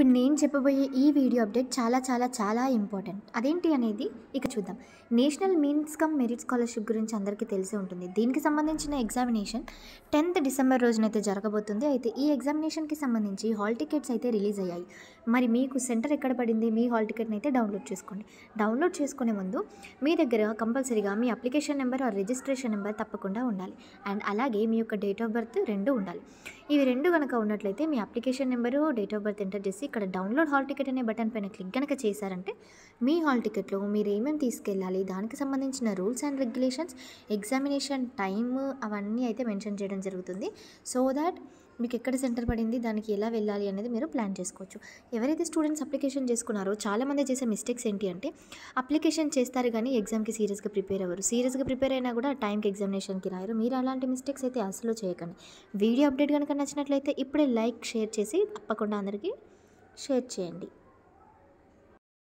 ఇప్పుడు నేను చెప్పబోయే ఈ వీడియో అప్డేట్ చాలా చాలా చాలా ఇంపార్టెంట్ అదేంటి అనేది ఇక చూద్దాం national means cum merit scholarship గురించి అందరికీ తెలిసే ఉంటుంది దీనికి సంబంధించిన ఎగ్జామినేషన్ టెన్త్ డిసెంబర్ రోజునైతే జరగబోతుంది అయితే ఈ ఎగ్జామినేషన్కి సంబంధించి హాల్ టికెట్స్ అయితే రిలీజ్ అయ్యాయి మరి మీకు సెంటర్ ఎక్కడ పడింది మీ హాల్ టికెట్ని అయితే డౌన్లోడ్ చేసుకోండి డౌన్లోడ్ చేసుకునే ముందు మీ దగ్గర కంపల్సరీగా మీ application number R registration number తప్పకుండా ఉండాలి అండ్ అలాగే మీ యొక్క డేట్ ఆఫ్ బర్త్ రెండు ఉండాలి ఇవి రెండు కనుక ఉన్నట్లయితే మీ application number date of birth enter చేసి ఇక్కడ డౌన్లోడ్ హాల్ టికెట్ అనే బటన్ పైన క్లిక్ కనుక చేశారంటే మీ హాల్ టికెట్లో మీరు ఏమేమి తీసుకెళ్ళాలి దానికి సంబంధించిన rules and regulations examination time అవన్నీ అయితే మెన్షన్ చేయడం జరుగుతుంది సో దాట్ మీకు ఎక్కడ సెంటర్ పడింది దానికి ఎలా వెళ్ళాలి అనేది మీరు ప్లాన్ చేసుకోవచ్చు ఎవరైతే స్టూడెంట్స్ అప్లికేషన్ చేసుకున్నారో చాలామంది చేసే మిస్టేక్స్ ఏంటి అంటే అప్లికేషన్ చేస్తారు కానీ ఎగ్జామ్కి సీరియస్గా ప్రిపేర్ అవ్వరు సీరియస్గా ప్రిపేర్ అయినా కూడా టైంకి ఎగ్జామినేషన్కి రాయరు మీరు అలాంటి మిస్టేక్స్ అయితే అసలు చేయకండి వీడియో అప్డేట్ కనుక నచ్చినట్లయితే ఇప్పుడే లైక్ షేర్ చేసి తప్పకుండా అందరికీ షేర్ చేయండి